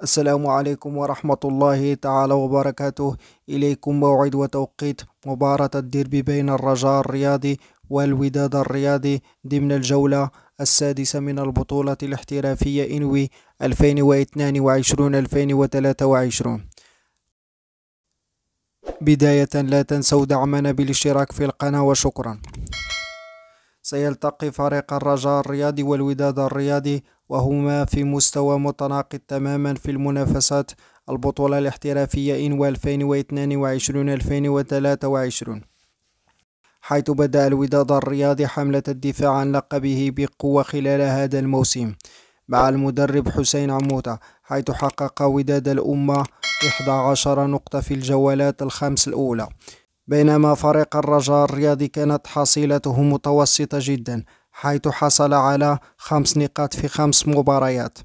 السلام عليكم ورحمة الله تعالى وبركاته إليكم موعد وتوقيت مباراة الديربي بين الرجاء الرياضي والوداد الرياضي ضمن الجولة السادسة من البطولة الاحترافية إنوي 2022-2023 بداية لا تنسوا دعمنا بالاشتراك في القناة وشكرا سيلتقي فريق الرجاء الرياضي والوداد الرياضي وهما في مستوى متناقض تماما في المنافسات البطولة الاحترافية إنو 2022-2023 حيث بدأ الوداد الرياضي حملة الدفاع عن لقبه بقوة خلال هذا الموسم مع المدرب حسين عموتة حيث حقق وداد الأمة 11 نقطة في الجولات الخمس الأولى بينما فريق الرجاء الرياضي كانت حصيلته متوسطة جدا حيث حصل على خمس نقاط في خمس مباريات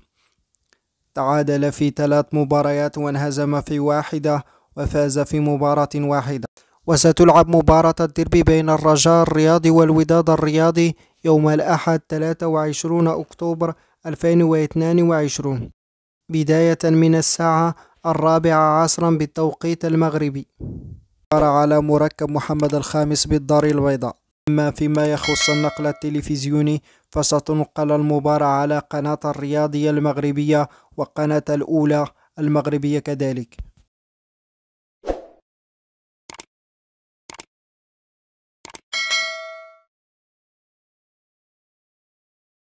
تعادل في ثلاث مباريات وانهزم في واحدة وفاز في مباراة واحدة وستلعب مباراة الدربي بين الرجاء الرياضي والوداد الرياضي يوم الأحد 23 أكتوبر 2022 بداية من الساعة الرابعة عصرا بالتوقيت المغربي على مركب محمد الخامس بالدار البيضاء أما فيما يخص النقل التلفزيوني فستنقل المباراة على قناة الرياضية المغربية وقناة الأولى المغربية كذلك